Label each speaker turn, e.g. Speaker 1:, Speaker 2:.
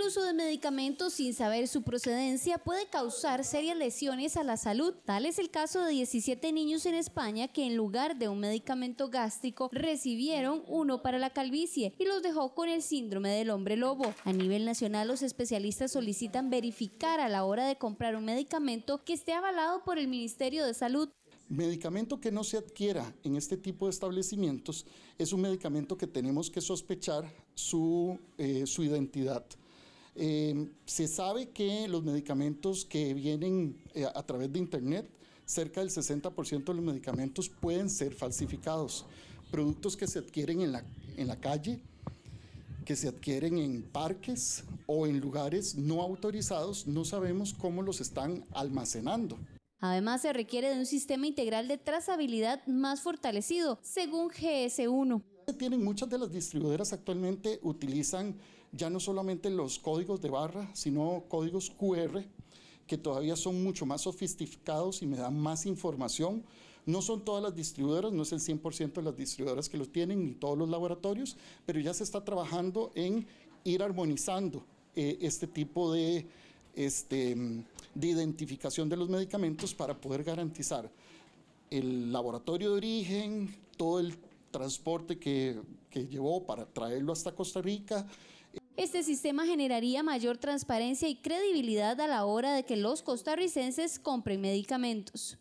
Speaker 1: el uso de medicamentos sin saber su procedencia puede causar serias lesiones a la salud. Tal es el caso de 17 niños en España que en lugar de un medicamento gástrico recibieron uno para la calvicie y los dejó con el síndrome del hombre lobo. A nivel nacional los especialistas solicitan verificar a la hora de comprar un medicamento que esté avalado por el Ministerio de Salud.
Speaker 2: Medicamento que no se adquiera en este tipo de establecimientos es un medicamento que tenemos que sospechar su eh, identidad. Em, se sabe que los medicamentos que vienen eh, a través de Internet, cerca del 60% de los medicamentos pueden ser falsificados. Productos que se adquieren en la, en la calle, que se adquieren en parques o en lugares no autorizados, no sabemos cómo los están almacenando.
Speaker 1: Además, se requiere de un sistema integral de trazabilidad más fortalecido, según
Speaker 2: GS1 tienen muchas de las distribuidoras actualmente utilizan ya no solamente los códigos de barra, sino códigos QR que todavía son mucho más sofisticados y me dan más información. No son todas las distribuidoras, no es el 100% de las distribuidoras que los tienen, ni todos los laboratorios, pero ya se está trabajando en ir armonizando eh, este tipo de, este, de identificación de los medicamentos para poder garantizar el laboratorio de origen, todo el transporte que, llevó para traerlo hasta Costa Rica. Este sistema
Speaker 1: generaría mayor transparencia y credibilidad a la hora de que los costarricenses compren medicamentos.